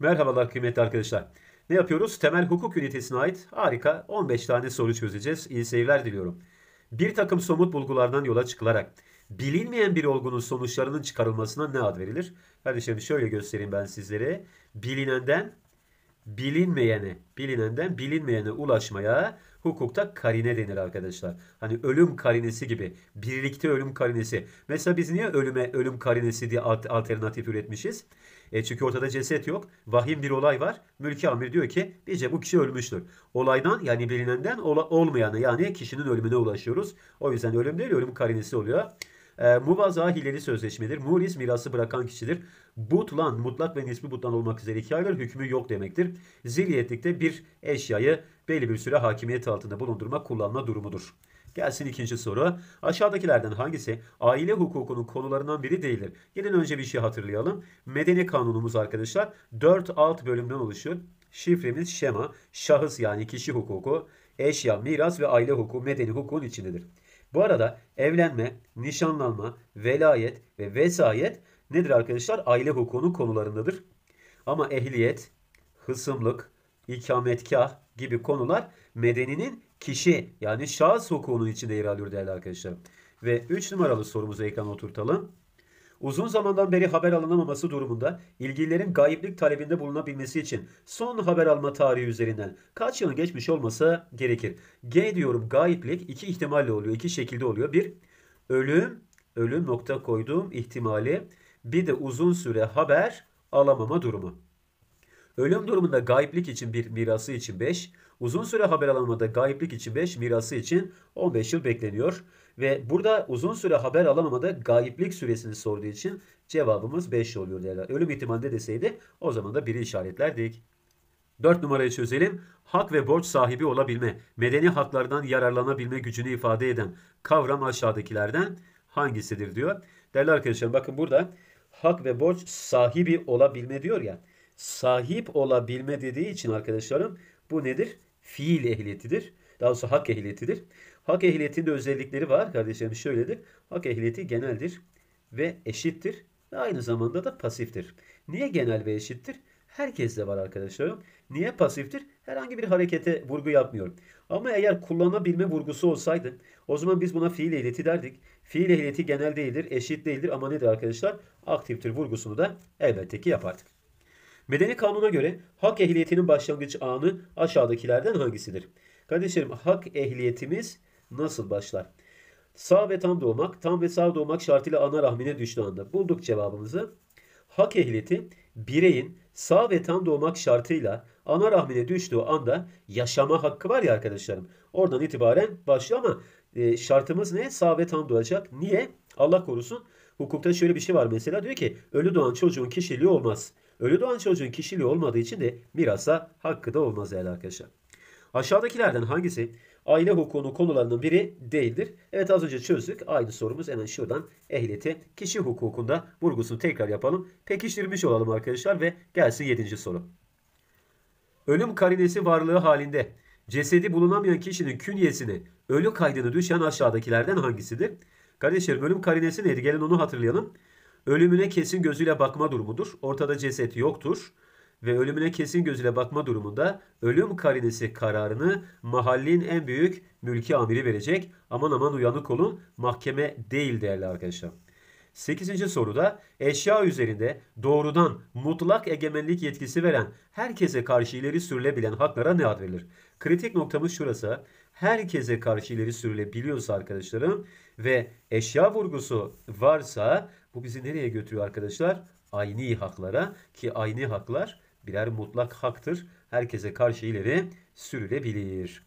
Merhabalar kıymetli arkadaşlar. Ne yapıyoruz? Temel hukuk ünitesine ait harika 15 tane soru çözeceğiz. İyi seyirler diliyorum. Bir takım somut bulgulardan yola çıkılarak bilinmeyen bir olgunun sonuçlarının çıkarılmasına ne ad verilir? Kardeşlerim şöyle göstereyim ben sizlere. Bilinenden bilinmeyene, bilinenden bilinmeyene ulaşmaya Hukukta karine denir arkadaşlar. Hani ölüm karinesi gibi. Birlikte ölüm karinesi. Mesela biz niye ölüme ölüm karinesi diye alternatif üretmişiz? E çünkü ortada ceset yok. Vahim bir olay var. Mülki amir diyor ki bize bu kişi ölmüştür. Olaydan yani bilinenden ol olmayanı yani kişinin ölümüne ulaşıyoruz. O yüzden ölüm değil ölüm karinesi oluyor. E, ee, muvaza hileli sözleşmedir. Muris mirası bırakan kişidir. Butlan, mutlak ve nispi butlan olmak üzere iki aylar hükmü yok demektir. Zilliyetlikte bir eşyayı belli bir süre hakimiyet altında bulundurmak kullanma durumudur. Gelsin ikinci soru. Aşağıdakilerden hangisi aile hukukunun konularından biri değildir? Gelin önce bir şey hatırlayalım. Medeni kanunumuz arkadaşlar 4 alt bölümden oluşuyor. Şifremiz şema, şahıs yani kişi hukuku, eşya, miras ve aile hukuku medeni hukukun içindedir. Bu arada evlenme, nişanlanma, velayet ve vesayet nedir arkadaşlar? Aile hukukunun konularındadır. Ama ehliyet, hısımlık, ikametgah gibi konular medeninin kişi yani şahıs hukukunun içinde yer alıyor değerli arkadaşlar. Ve 3 numaralı sorumuzu ekrana oturtalım. Uzun zamandan beri haber alınamaması durumunda ilgililerin gayiplik talebinde bulunabilmesi için son haber alma tarihi üzerinden kaç yıl geçmiş olması gerekir. G diyorum gayiplik iki ihtimalle oluyor. iki şekilde oluyor. Bir ölüm, ölüm nokta koyduğum ihtimali bir de uzun süre haber alamama durumu. Ölüm durumunda gayiplik için bir mirası için 5, uzun süre haber alamada gayiplik için 5, mirası için 15 yıl bekleniyor. Ve burada uzun süre haber alamamada gayiplik süresini sorduğu için cevabımız 5 şey oluyor değerler. Ölüm ihtimalinde deseydi o zaman da biri işaretlerdik. 4 numarayı çözelim. Hak ve borç sahibi olabilme, medeni haklardan yararlanabilme gücünü ifade eden kavram aşağıdakilerden hangisidir diyor. Değerli arkadaşlar bakın burada hak ve borç sahibi olabilme diyor ya. Sahip olabilme dediği için arkadaşlarım bu nedir? Fiil ehliyetidir. Daha doğrusu hak ehliyetidir. Hak ehliyetinin özellikleri var kardeşlerimiz şöyledir. Hak ehliyeti geneldir ve eşittir ve aynı zamanda da pasiftir. Niye genel ve eşittir? Herkes de var arkadaşlarım. Niye pasiftir? Herhangi bir harekete vurgu yapmıyorum. Ama eğer kullanabilme vurgusu olsaydı o zaman biz buna fiil ehliyeti derdik. Fiil ehliyeti genel değildir, eşit değildir ama nedir arkadaşlar? Aktiftir vurgusunu da elbette ki yapardık. Medeni kanuna göre hak ehliyetinin başlangıç anı aşağıdakilerden hangisidir? Kardeşlerim hak ehliyetimiz nasıl başlar? Sağ ve tam doğmak, tam ve sağ doğmak şartıyla ana rahmine düştüğü anda. Bulduk cevabımızı. Hak ehliyeti bireyin sağ ve tam doğmak şartıyla ana rahmine düştüğü anda yaşama hakkı var ya arkadaşlarım. Oradan itibaren başlıyor ama e, şartımız ne? Sağ ve tam doğacak. Niye? Allah korusun. Hukukta şöyle bir şey var mesela diyor ki ölü doğan çocuğun kişiliği olmaz. Ölü doğan çocuğun kişiliği olmadığı için de mirasa hakkı da olmaz değerli arkadaşlar. Aşağıdakilerden hangisi aile hukukunun konularının biri değildir? Evet az önce çözdük. Aynı sorumuz hemen şuradan ehliyeti kişi hukukunda vurgusunu tekrar yapalım. Pekiştirmiş olalım arkadaşlar ve gelsin 7. soru. Ölüm karinesi varlığı halinde cesedi bulunamayan kişinin künyesini ölü kaydını düşen aşağıdakilerden hangisidir? Kardeşlerim ölüm karinesi neydi? Gelin onu hatırlayalım. Ölümüne kesin gözüyle bakma durumudur. Ortada ceset yoktur ve ölümüne kesin gözüyle bakma durumunda ölüm karinesi kararını mahallin en büyük mülki amiri verecek. Aman aman uyanık olun mahkeme değil değerli arkadaşlar. Sekizinci soruda eşya üzerinde doğrudan mutlak egemenlik yetkisi veren herkese karşı ileri sürülebilen haklara ne ad verilir? Kritik noktamız şurası. Herkese karşı ileri sürülebiliyorsa arkadaşlarım ve eşya vurgusu varsa bu bizi nereye götürüyor arkadaşlar? Aynı haklara ki aynı haklar birer mutlak haktır. Herkese karşı ileri sürülebilir.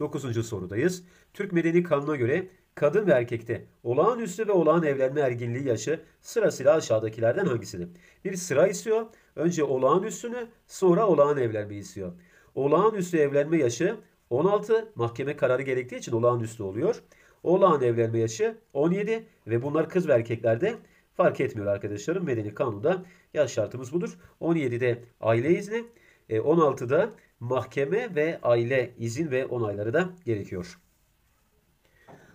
Dokuzuncu sorudayız. Türk Medeni Kanunu'na göre kadın ve erkekte olağanüstü ve olağan evlenme erginliği yaşı sırasıyla aşağıdakilerden hangisidir? Bir sıra istiyor. Önce olağanüstünü sonra olağan evlenmeyi istiyor. Olağanüstü evlenme yaşı 16 mahkeme kararı gerektiği için olağanüstü oluyor. Olağan evlenme yaşı 17 ve bunlar kız ve erkeklerde Fark etmiyor arkadaşlarım. Medeni kanunda yaş şartımız budur. 17'de aile izni, 16'da e, mahkeme ve aile izin ve onayları da gerekiyor.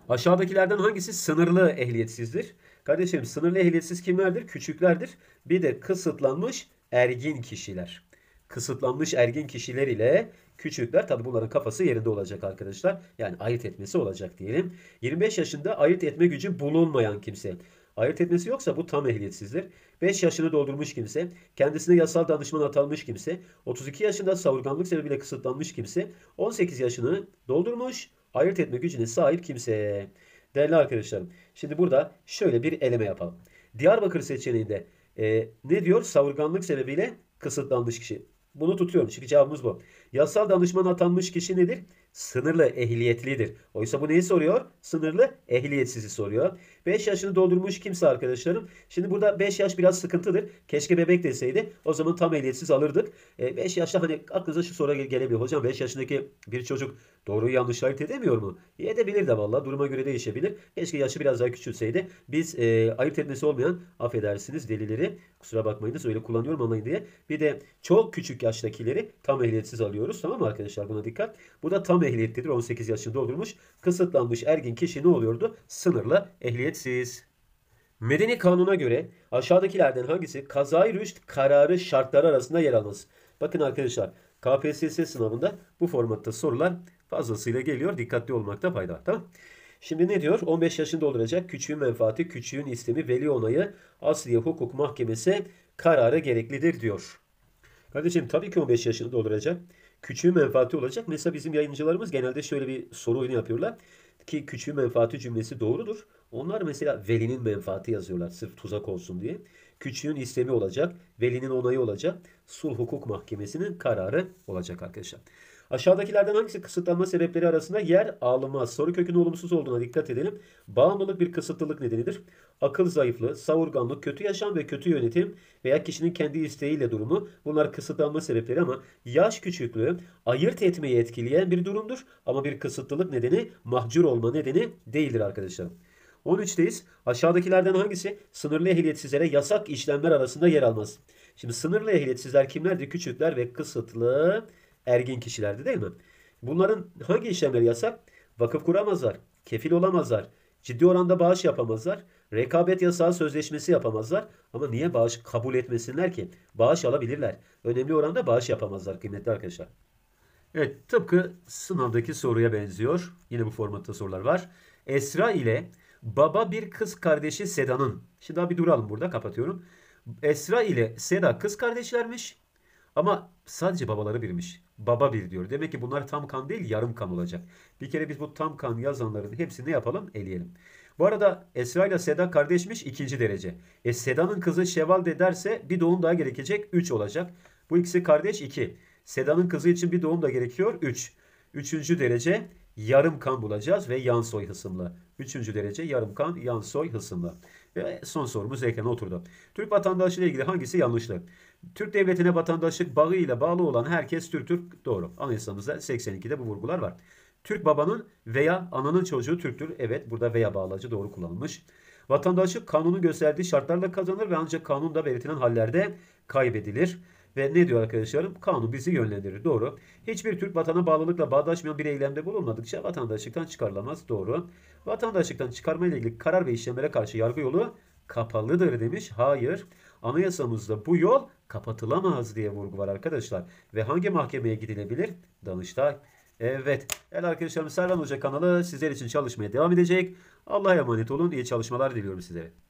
Aşağıdakilerden hangisi sınırlı ehliyetsizdir? Kardeşlerim sınırlı ehliyetsiz kimlerdir? Küçüklerdir. Bir de kısıtlanmış ergin kişiler. Kısıtlanmış ergin kişiler ile küçükler tabi bunların kafası yerinde olacak arkadaşlar. Yani ayırt etmesi olacak diyelim. 25 yaşında ayırt etme gücü bulunmayan kimse. Ayırt etmesi yoksa bu tam ehliyetsizdir. 5 yaşını doldurmuş kimse, kendisine yasal danışman atanmış kimse, 32 yaşında savurganlık sebebiyle kısıtlanmış kimse, 18 yaşını doldurmuş, ayırt etme gücüne sahip kimse. Değerli arkadaşlarım, şimdi burada şöyle bir eleme yapalım. Diyarbakır seçeneğinde e, ne diyor? Savurganlık sebebiyle kısıtlanmış kişi. Bunu tutuyorum çünkü cevabımız bu. Yasal danışman atanmış kişi nedir? Sınırlı ehliyetlidir. Oysa bu neyi soruyor? Sınırlı ehliyetsizi soruyor. 5 yaşını doldurmuş kimse arkadaşlarım. Şimdi burada 5 yaş biraz sıkıntıdır. Keşke bebek deseydi. O zaman tam ehliyetsiz alırdık. 5 e, yaşta hani aklınıza şu soru gelebilir. Hocam 5 yaşındaki bir çocuk doğruyu yanlış ayırt edemiyor mu? edebilir de valla. Duruma göre değişebilir. Keşke yaşı biraz daha küçülseydi. Biz e, ayırt etmesi olmayan affedersiniz delileri kusura bakmayınız öyle kullanıyorum anlayın diye. Bir de çok küçük yaştakileri tam ehliyetsiz alıyoruz. Tamam mı arkadaşlar buna dikkat. Bu da tam ehliyettedir, 18 yaşında olurmuş. Kısıtlanmış ergin kişi ne oluyordu? Sınırla ehliyet Gereksiz. Medeni kanuna göre aşağıdakilerden hangisi kazayı rüşt kararı şartları arasında yer almaz? Bakın arkadaşlar KPSS sınavında bu formatta sorular fazlasıyla geliyor. Dikkatli olmakta fayda var. Tamam. Şimdi ne diyor? 15 yaşında olacak küçüğün menfaati, küçüğün istemi, veli onayı, asliye hukuk mahkemesi kararı gereklidir diyor. Kardeşim tabii ki 15 yaşında olacak. Küçüğün menfaati olacak. Mesela bizim yayıncılarımız genelde şöyle bir soru oyunu yapıyorlar. Ki küçüğün menfaati cümlesi doğrudur. Onlar mesela velinin menfaati yazıyorlar sırf tuzak olsun diye. Küçüğün istemi olacak, velinin onayı olacak, sulh hukuk mahkemesinin kararı olacak arkadaşlar. Aşağıdakilerden hangisi kısıtlanma sebepleri arasında yer almaz? Soru kökünün olumsuz olduğuna dikkat edelim. Bağımlılık bir kısıtlılık nedenidir. Akıl zayıflığı, savurganlık, kötü yaşam ve kötü yönetim veya kişinin kendi isteğiyle durumu bunlar kısıtlanma sebepleri ama yaş küçüklüğü ayırt etmeyi etkileyen bir durumdur ama bir kısıtlılık nedeni mahcur olma nedeni değildir arkadaşlar. 13'teyiz. Aşağıdakilerden hangisi sınırlı ehliyetsizlere yasak işlemler arasında yer almaz? Şimdi sınırlı ehliyetsizler kimlerdi? Küçükler ve kısıtlı ergin kişilerdi değil mi? Bunların hangi işlemleri yasak? Vakıf kuramazlar, kefil olamazlar, ciddi oranda bağış yapamazlar, rekabet yasağı sözleşmesi yapamazlar. Ama niye bağış kabul etmesinler ki? Bağış alabilirler. Önemli oranda bağış yapamazlar kıymetli arkadaşlar. Evet tıpkı sınavdaki soruya benziyor. Yine bu formatta sorular var. Esra ile Baba bir kız kardeşi Seda'nın. Şimdi daha bir duralım burada kapatıyorum. Esra ile Seda kız kardeşlermiş. Ama sadece babaları birmiş. Baba bir diyor. Demek ki bunlar tam kan değil yarım kan olacak. Bir kere biz bu tam kan yazanların hepsini ne yapalım? Eleyelim. Bu arada Esra ile Seda kardeşmiş ikinci derece. E Seda'nın kızı Şevalde derse bir doğum daha gerekecek üç olacak. Bu ikisi kardeş iki. Seda'nın kızı için bir doğum da gerekiyor Üç. Üçüncü derece yarım kan bulacağız ve yan soy hısımlı. Üçüncü derece yarım kan yan soy hısımlı. Ve son sorumuz ekrana oturdu. Türk vatandaşı ile ilgili hangisi yanlışlı? Türk devletine vatandaşlık bağıyla bağlı olan herkes Türk Türk doğru. Anayasamızda 82'de bu vurgular var. Türk babanın veya ananın çocuğu Türktür. Evet burada veya bağlacı doğru kullanılmış. Vatandaşlık kanunun gösterdiği şartlarla kazanır ve ancak kanunda belirtilen hallerde kaybedilir. Ve ne diyor arkadaşlarım? Kanun bizi yönlendirir. Doğru. Hiçbir Türk vatana bağlılıkla bağdaşmayan bir eylemde bulunmadıkça vatandaşlıktan çıkarılamaz. Doğru. Vatandaşlıktan çıkarma ile ilgili karar ve işlemlere karşı yargı yolu kapalıdır demiş. Hayır. Anayasamızda bu yol kapatılamaz diye vurgu var arkadaşlar. Ve hangi mahkemeye gidilebilir? Danıştay. Evet. El arkadaşlarım Servan Hoca kanalı sizler için çalışmaya devam edecek. Allah'a emanet olun. İyi çalışmalar diliyorum sizlere.